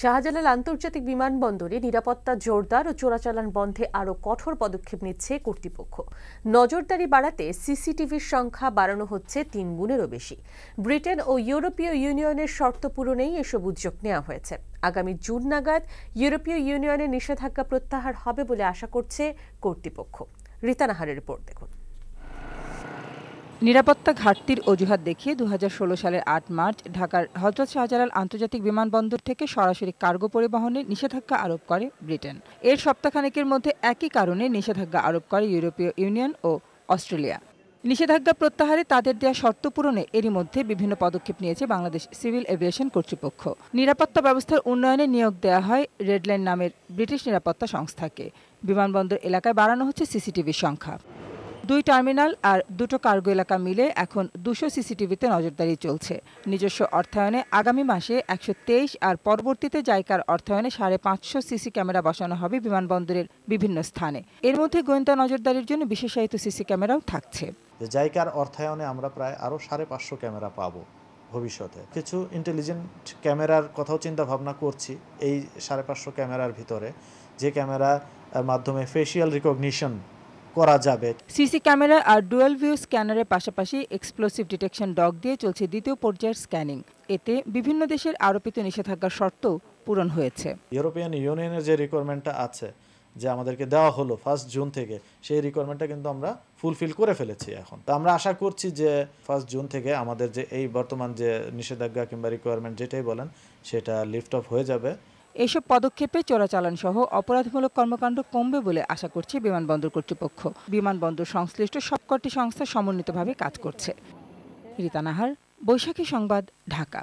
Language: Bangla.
শাহজালাল আন্তর্জাতিক বিমানবন্দরে নিরাপত্তা জোরদার ও চোরাচালান বন্ধে আরও কঠোর পদক্ষেপ নিচ্ছে কর্তৃপক্ষ নজরদারি বাড়াতে সিসিটিভির সংখ্যা বাড়ানো হচ্ছে তিন গুণেরও বেশি ব্রিটেন ও ইউরোপীয় ইউনিয়নের শর্ত পূরণেই এসব উদ্যোগ নেওয়া হয়েছে আগামী জুন নাগাদ ইউরোপীয় ইউনিয়নের নিষেধাজ্ঞা প্রত্যাহার হবে বলে আশা করছে কর্তৃপক্ষ রিতানাহারের রিপোর্ট দেখুন নিরাপত্তা ঘাটতির অজুহাত দেখিয়ে দু সালের আট মার্চ ঢাকার হজরত শাহজালাল আন্তর্জাতিক বিমানবন্দর থেকে সরাসরি কার্গো পরিবহনে নিষেধাজ্ঞা আরোপ করে ব্রিটেন এর সপ্তাহখানেকের মধ্যে একই কারণে নিষেধাজ্ঞা আরোপ করে ইউরোপীয় ইউনিয়ন ও অস্ট্রেলিয়া নিষেধাজ্ঞা প্রত্যাহারে তাদের দেয়া শর্ত পূরণে এরই মধ্যে বিভিন্ন পদক্ষেপ নিয়েছে বাংলাদেশ সিভিল এভিয়েশন কর্তৃপক্ষ নিরাপত্তা ব্যবস্থার উন্নয়নে নিয়োগ দেয়া হয় রেডলাইন নামের ব্রিটিশ নিরাপত্তা সংস্থাকে বিমানবন্দর এলাকায় বাড়ানো হচ্ছে সিসিটিভির সংখ্যা দুই টার্মিনাল আর দুটো কার্গো এলাকা মিলে এখন দুশো সিসিটিভিতে নজরদারি চলছে নিজস্ব অর্থায়নে আগামী মাসে একশো আর পরবর্তীতে জায়কার অর্থায়নে সাড়ে পাঁচশো সিসি ক্যামেরা বসানো হবে বিমানবন্দরের বিভিন্ন স্থানে এর মধ্যে গোয়েন্দা নজরদারির জন্য বিশেষায়িত সিসি ক্যামেরাও থাকছে জায়কার অর্থায়নে আমরা প্রায় আরও সাড়ে পাঁচশো ক্যামেরা পাবো ভবিষ্যতে কিছু ইন্টেলিজেন্ট ক্যামেরার কথাও চিন্তা ভাবনা করছি এই সাড়ে পাঁচশো ক্যামেরার ভিতরে যে ক্যামেরা মাধ্যমে ফেসিয়াল রিকগনিশন করা যাবে সিসি ক্যামেরা আর ডুয়েল ভিউ স্ক্যানারের পাশাপাশি এক্সপ্লোসিভ ডিটেকশন ডগ দিয়ে চলছে দ্বিতীয় পর্যায়ের স্ক্যানিং এতে বিভিন্ন দেশের আরোপিত নিষেধাজ্ঞার শর্ত পূরণ হয়েছে ইউরোপিয়ান ইউনিয়নের যে রিকোয়ারমেন্টটা আছে যে আমাদেরকে দেওয়া হলো ফার্স্ট জুন থেকে সেই রিকোয়ারমেন্টটা কিন্তু আমরা ফুলফিল করে ফেলেছি এখন তো আমরা আশা করছি যে ফার্স্ট জুন থেকে আমাদের যে এই বর্তমান যে নিষেধাজ্ঞা কিংবা রিকোয়ারমেন্ট যেটাই বলেন সেটা লিফট অফ হয়ে যাবে এসব পদক্ষেপে চোরাচালানসহ অপরাধমূলক কর্মকাণ্ড কমবে বলে আশা করছে বিমানবন্দর কর্তৃপক্ষ বিমানবন্দর সংশ্লিষ্ট সবকটি সংস্থা সমন্বিতভাবে কাজ করছে নাহার বৈশাখী সংবাদ ঢাকা